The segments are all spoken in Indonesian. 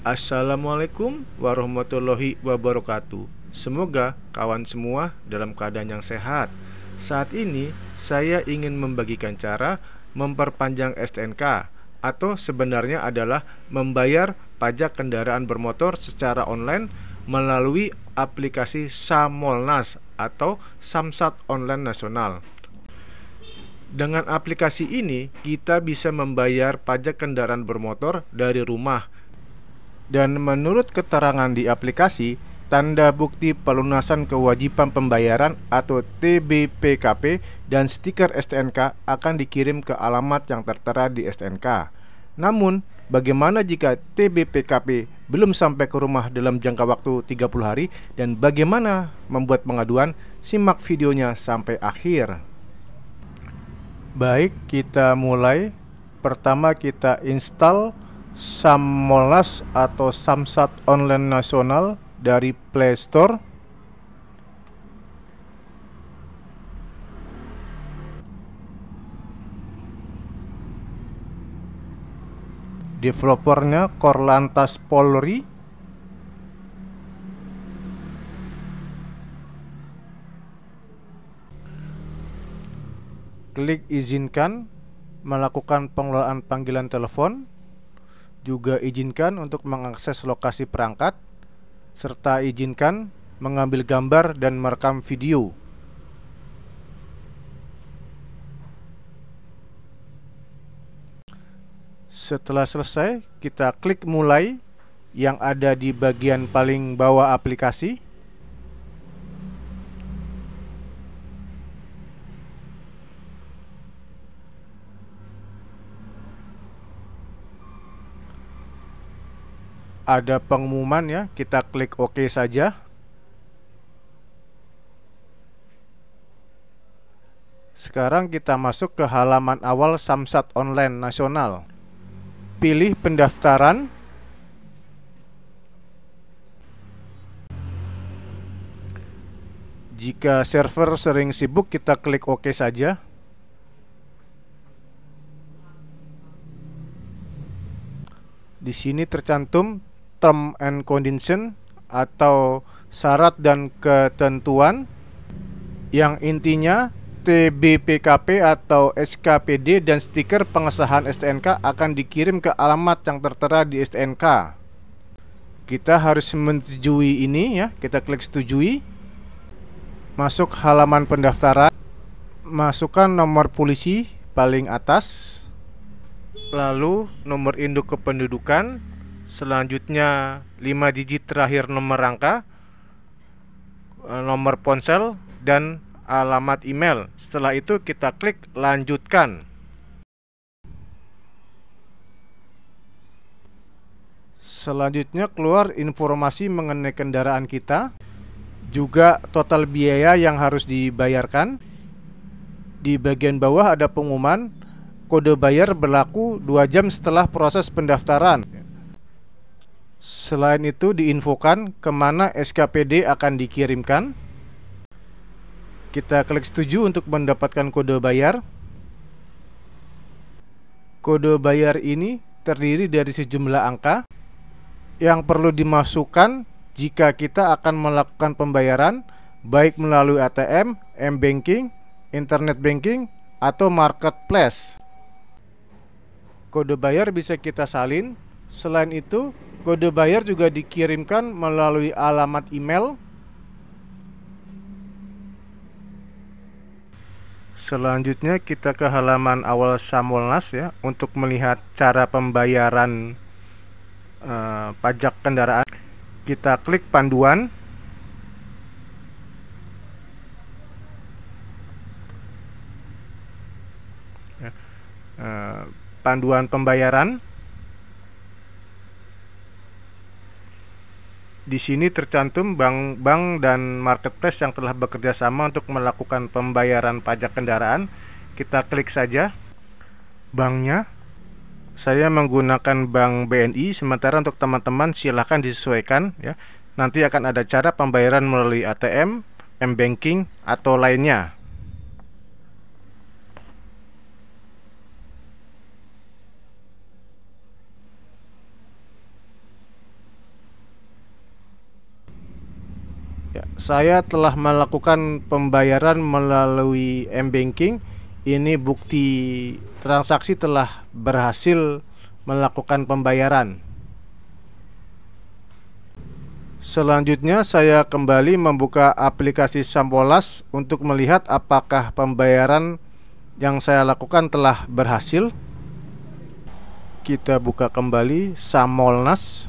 Assalamualaikum warahmatullahi wabarakatuh. Semoga kawan semua dalam keadaan yang sehat. Saat ini saya ingin membagikan cara memperpanjang STNK atau sebenarnya adalah membayar pajak kendaraan bermotor secara online melalui aplikasi Samolnas atau Samsat Online Nasional. Dengan aplikasi ini, kita bisa membayar pajak kendaraan bermotor dari rumah dan menurut keterangan di aplikasi, tanda bukti pelunasan kewajiban pembayaran atau TBPKP dan stiker STNK akan dikirim ke alamat yang tertera di STNK. Namun, bagaimana jika TBPKP belum sampai ke rumah dalam jangka waktu 30 hari dan bagaimana membuat pengaduan? Simak videonya sampai akhir. Baik, kita mulai. Pertama kita install Samolnas atau Samsat Online Nasional dari Play Store. Developernya Korlantas Polri. Klik izinkan melakukan pengelolaan panggilan telepon juga izinkan untuk mengakses lokasi perangkat, serta izinkan mengambil gambar dan merekam video. Setelah selesai, kita klik mulai yang ada di bagian paling bawah aplikasi. ada pengumuman ya. Kita klik OK saja. Sekarang kita masuk ke halaman awal Samsat Online Nasional. Pilih pendaftaran. Jika server sering sibuk, kita klik OK saja. Di sini tercantum term and condition atau syarat dan ketentuan yang intinya TBPKP atau SKPD dan stiker pengesahan STNK akan dikirim ke alamat yang tertera di STNK. Kita harus menyetujui ini ya, kita klik setujui. Masuk halaman pendaftaran. Masukkan nomor polisi paling atas. Lalu nomor induk kependudukan selanjutnya 5 digit terakhir nomor rangka, eh, nomor ponsel, dan alamat email. Setelah itu kita klik lanjutkan. Selanjutnya keluar informasi mengenai kendaraan kita, juga total biaya yang harus dibayarkan. Di bagian bawah ada pengumuman, kode bayar berlaku 2 jam setelah proses pendaftaran. Selain itu diinfokan kemana SKPD akan dikirimkan. Kita klik setuju untuk mendapatkan kode bayar. Kode bayar ini terdiri dari sejumlah angka yang perlu dimasukkan jika kita akan melakukan pembayaran baik melalui ATM, M-Banking, Internet Banking, atau Marketplace. Kode bayar bisa kita salin. Selain itu, Kode bayar juga dikirimkan melalui alamat email. Selanjutnya kita ke halaman awal Samolnas ya untuk melihat cara pembayaran uh, pajak kendaraan. Kita klik panduan. Ya. Eh, panduan pembayaran Di sini tercantum bank-bank dan marketplace yang telah bekerja sama untuk melakukan pembayaran pajak kendaraan. Kita klik saja banknya. Saya menggunakan bank BNI, sementara untuk teman-teman silahkan disesuaikan ya. Nanti akan ada cara pembayaran melalui ATM, M-banking atau lainnya. saya telah melakukan pembayaran melalui m-banking. Ini bukti transaksi telah berhasil melakukan pembayaran. Selanjutnya saya kembali membuka aplikasi Sampolas untuk melihat apakah pembayaran yang saya lakukan telah berhasil. Kita buka kembali Samolnas.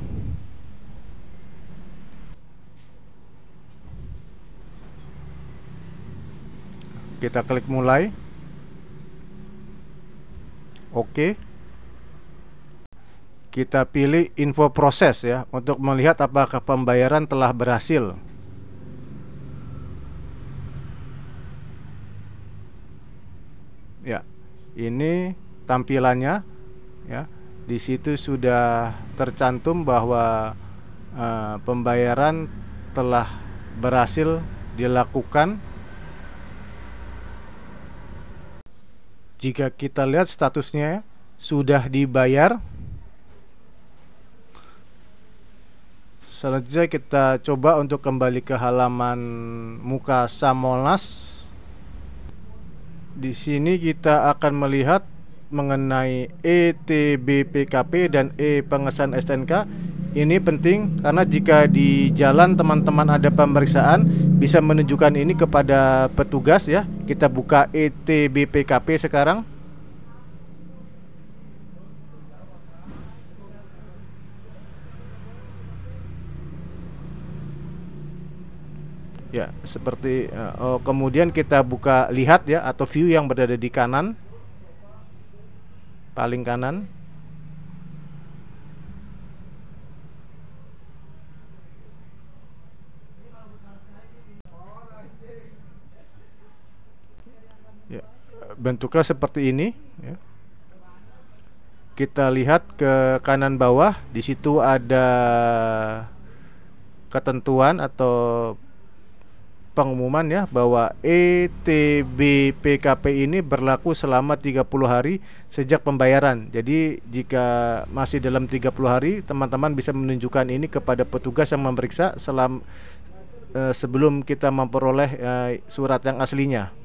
kita klik mulai oke kita pilih info proses ya untuk melihat apakah pembayaran telah berhasil ya ini tampilannya ya di situ sudah tercantum bahwa uh, pembayaran telah berhasil dilakukan Jika kita lihat statusnya sudah dibayar. Selanjutnya kita coba untuk kembali ke halaman muka Samolas. Di sini kita akan melihat mengenai ETBPKP dan E pengesan STNK ini penting karena jika di jalan teman-teman ada pemeriksaan bisa menunjukkan ini kepada petugas ya. Kita buka ETBPKP sekarang. Ya, seperti eh, oh, kemudian kita buka lihat ya atau view yang berada di kanan paling kanan. bentuknya seperti ini ya. kita lihat ke kanan bawah di situ ada ketentuan atau pengumuman ya bahwa ETB PKP ini berlaku selama 30 hari sejak pembayaran. Jadi jika masih dalam 30 hari, teman-teman bisa menunjukkan ini kepada petugas yang memeriksa selam, eh, sebelum kita memperoleh eh, surat yang aslinya.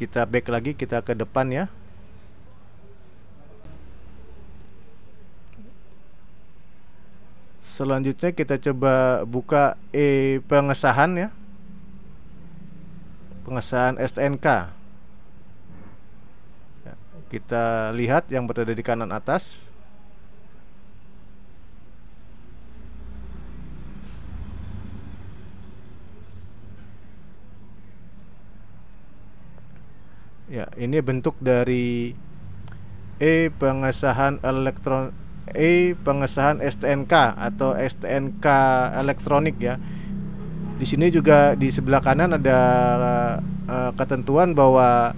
kita back lagi kita ke depan ya selanjutnya kita coba buka e pengesahan ya pengesahan STNK ya, kita lihat yang berada di kanan atas ini bentuk dari E pengesahan elektron E pengesahan STNK atau STNK elektronik ya. Di sini juga di sebelah kanan ada e, ketentuan bahwa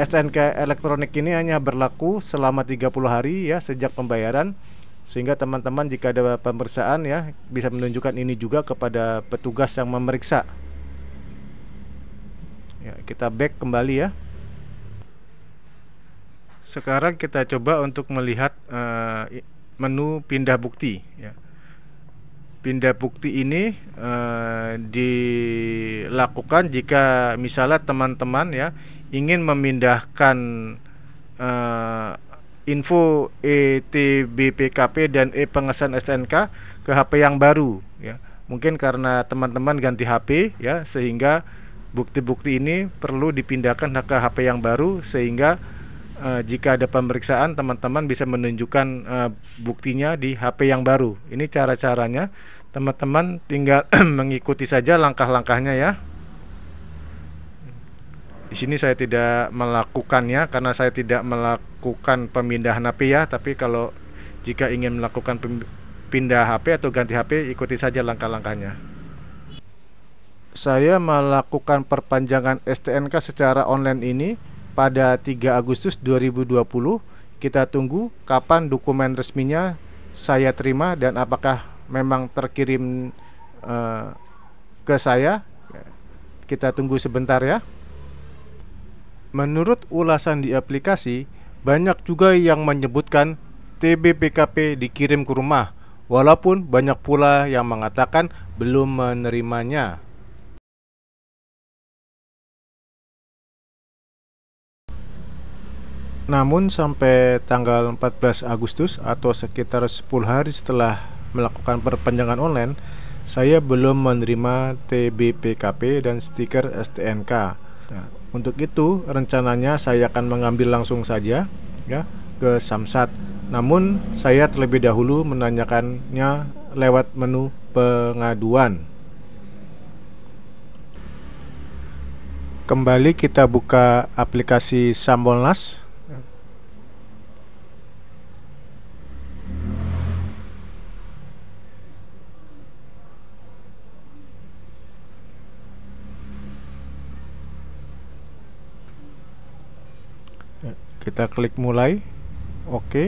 STNK elektronik ini hanya berlaku selama 30 hari ya sejak pembayaran sehingga teman-teman jika ada pemeriksaan ya bisa menunjukkan ini juga kepada petugas yang memeriksa. Ya, kita back kembali ya sekarang kita coba untuk melihat uh, menu pindah bukti ya. Pindah bukti ini uh, dilakukan jika misalnya teman-teman ya ingin memindahkan uh, info ETBPKP dan e pengesan STNK ke HP yang baru ya. Mungkin karena teman-teman ganti HP ya sehingga bukti-bukti ini perlu dipindahkan ke HP yang baru sehingga uh, jika ada pemeriksaan teman-teman bisa menunjukkan uh, buktinya di HP yang baru. Ini cara-caranya. Teman-teman tinggal mengikuti saja langkah-langkahnya ya. Di sini saya tidak melakukannya karena saya tidak melakukan pemindahan HP ya, tapi kalau jika ingin melakukan pindah HP atau ganti HP, ikuti saja langkah-langkahnya saya melakukan perpanjangan STNK secara online ini pada 3 Agustus 2020. Kita tunggu kapan dokumen resminya saya terima dan apakah memang terkirim uh, ke saya. Kita tunggu sebentar ya. Menurut ulasan di aplikasi, banyak juga yang menyebutkan TBPKP dikirim ke rumah, walaupun banyak pula yang mengatakan belum menerimanya. Namun sampai tanggal 14 Agustus atau sekitar 10 hari setelah melakukan perpanjangan online, saya belum menerima TBPKP dan stiker STNK. Nah, untuk itu rencananya saya akan mengambil langsung saja ya ke Samsat. Namun saya terlebih dahulu menanyakannya lewat menu pengaduan. Kembali kita buka aplikasi Sambolnas. kita klik mulai oke okay.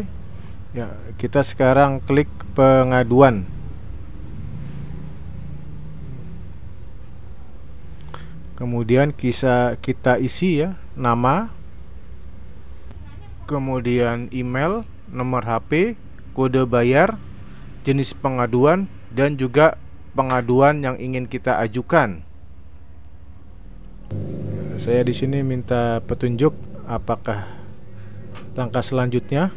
ya kita sekarang klik pengaduan kemudian kisah kita isi ya nama kemudian email nomor HP kode bayar jenis pengaduan dan juga pengaduan yang ingin kita ajukan saya di sini minta petunjuk apakah langkah selanjutnya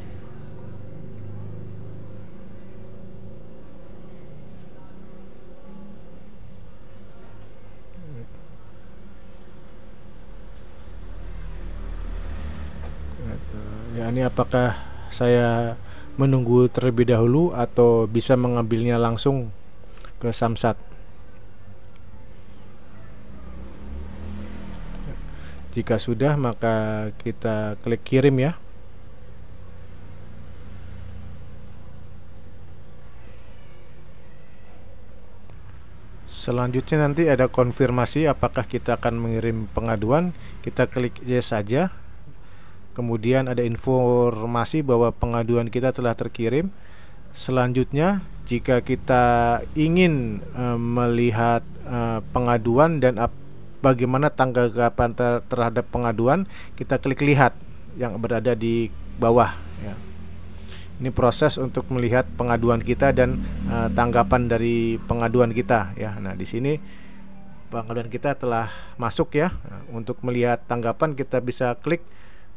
ya ini apakah saya menunggu terlebih dahulu atau bisa mengambilnya langsung ke samsat jika sudah maka kita klik kirim ya Selanjutnya nanti ada konfirmasi apakah kita akan mengirim pengaduan. Kita klik yes saja. Kemudian ada informasi bahwa pengaduan kita telah terkirim. Selanjutnya, jika kita ingin e, melihat e, pengaduan dan ap, bagaimana tanggapan ter, terhadap pengaduan, kita klik lihat yang berada di bawah ya ini proses untuk melihat pengaduan kita dan uh, tanggapan dari pengaduan kita ya. Nah, di sini pengaduan kita telah masuk ya. Untuk melihat tanggapan kita bisa klik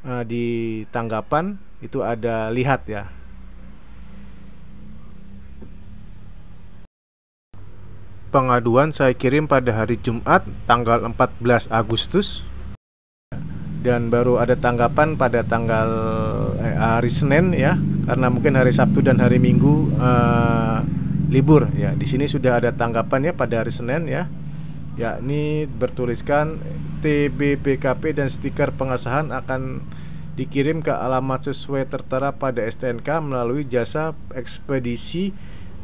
uh, di tanggapan itu ada lihat ya. Pengaduan saya kirim pada hari Jumat tanggal 14 Agustus dan baru ada tanggapan pada tanggal eh, hari Senin ya karena mungkin hari Sabtu dan hari Minggu uh, libur ya. Di sini sudah ada tanggapan ya pada hari Senin ya. Yakni bertuliskan TBPKP dan stiker pengesahan akan dikirim ke alamat sesuai tertera pada STNK melalui jasa ekspedisi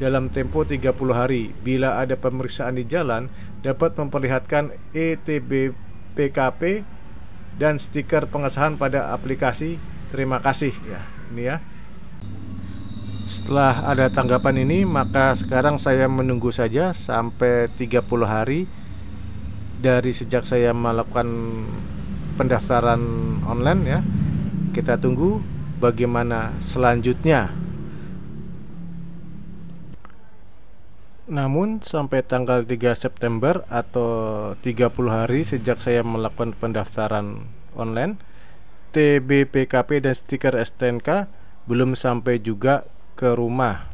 dalam tempo 30 hari. Bila ada pemeriksaan di jalan, dapat memperlihatkan ETB PKP dan stiker pengesahan pada aplikasi. Terima kasih ya. Ini ya. Setelah ada tanggapan ini, maka sekarang saya menunggu saja sampai 30 hari dari sejak saya melakukan pendaftaran online ya. Kita tunggu bagaimana selanjutnya. Namun sampai tanggal 3 September atau 30 hari sejak saya melakukan pendaftaran online, TBPKP dan stiker STNK belum sampai juga ke rumah.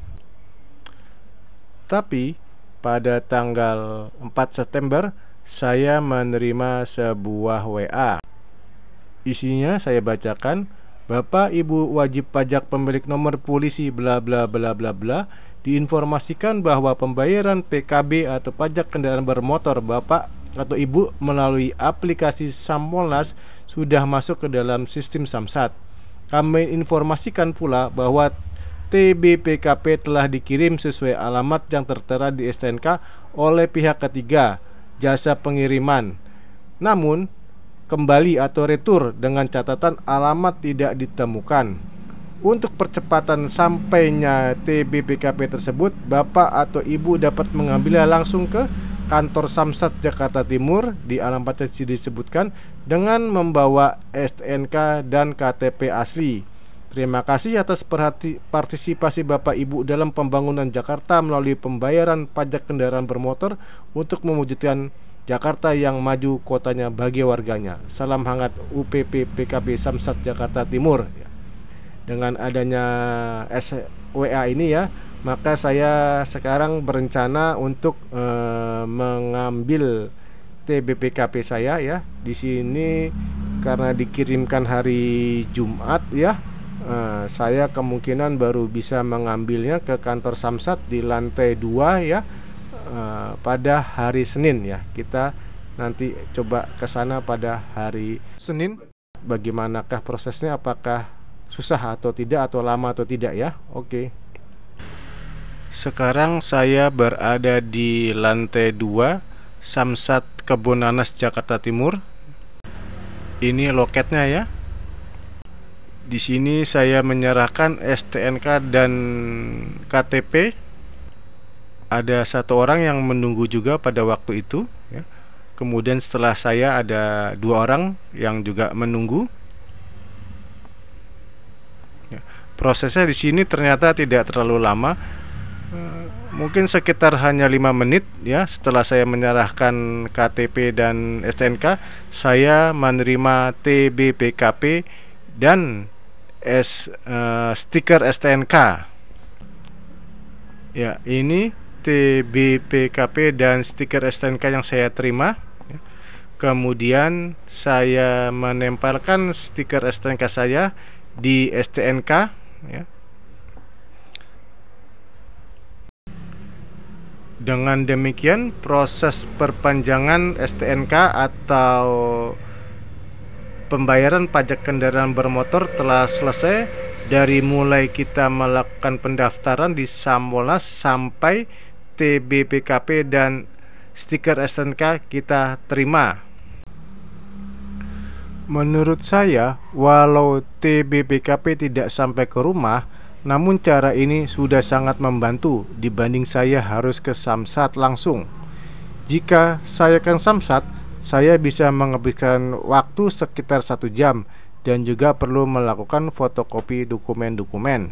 Tapi pada tanggal 4 September saya menerima sebuah WA. Isinya saya bacakan, Bapak Ibu wajib pajak pemilik nomor polisi bla bla bla bla bla diinformasikan bahwa pembayaran PKB atau pajak kendaraan bermotor Bapak atau Ibu melalui aplikasi Sampolas sudah masuk ke dalam sistem Samsat. Kami informasikan pula bahwa TBPKP telah dikirim sesuai alamat yang tertera di STNK oleh pihak ketiga jasa pengiriman. Namun, kembali atau retur dengan catatan alamat tidak ditemukan. Untuk percepatan sampainya TBPKP tersebut, Bapak atau Ibu dapat mengambilnya langsung ke kantor Samsat Jakarta Timur di alamat yang disebutkan dengan membawa STNK dan KTP asli. Terima kasih atas perhati partisipasi Bapak Ibu dalam pembangunan Jakarta melalui pembayaran pajak kendaraan bermotor untuk mewujudkan Jakarta yang maju kotanya bagi warganya. Salam hangat UPP PKB Samsat Jakarta Timur. Dengan adanya SWA ini ya, maka saya sekarang berencana untuk eh, mengambil TBPKP saya ya. Di sini karena dikirimkan hari Jumat ya Nah, saya kemungkinan baru bisa mengambilnya ke kantor Samsat di lantai 2 ya uh, pada hari Senin ya. Kita nanti coba ke sana pada hari Senin. Bagaimanakah prosesnya? Apakah susah atau tidak atau lama atau tidak ya? Oke. Sekarang saya berada di lantai 2 Samsat Kebonanas Jakarta Timur. Ini loketnya ya. Di sini saya menyerahkan STNK dan KTP. Ada satu orang yang menunggu juga pada waktu itu. Ya. Kemudian setelah saya ada dua orang yang juga menunggu. Ya. Prosesnya di sini ternyata tidak terlalu lama. Eh, mungkin sekitar hanya lima menit ya setelah saya menyerahkan KTP dan STNK, saya menerima TBPKP dan S uh, stiker STNK. Ya, ini TBPKP dan stiker STNK yang saya terima. Ya. Kemudian saya menempelkan stiker STNK saya di STNK ya. Dengan demikian proses perpanjangan STNK atau pembayaran pajak kendaraan bermotor telah selesai dari mulai kita melakukan pendaftaran di Samolas sampai TBPKP dan stiker STNK kita terima. Menurut saya, walau TBPKP tidak sampai ke rumah, namun cara ini sudah sangat membantu dibanding saya harus ke Samsat langsung. Jika saya ke Samsat, saya bisa menghabiskan waktu sekitar satu jam dan juga perlu melakukan fotokopi dokumen-dokumen.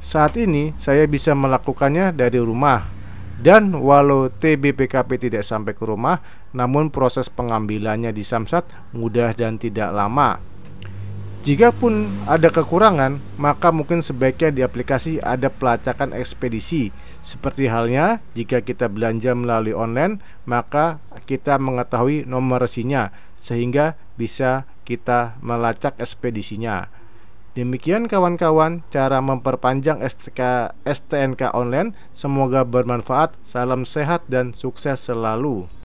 Saat ini saya bisa melakukannya dari rumah dan walau TBPKP tidak sampai ke rumah, namun proses pengambilannya di Samsat mudah dan tidak lama. Jika pun ada kekurangan, maka mungkin sebaiknya di aplikasi ada pelacakan ekspedisi seperti halnya jika kita belanja melalui online, maka kita mengetahui nomor resinya sehingga bisa kita melacak ekspedisinya. Demikian kawan-kawan cara memperpanjang STK, STNK online. Semoga bermanfaat. Salam sehat dan sukses selalu.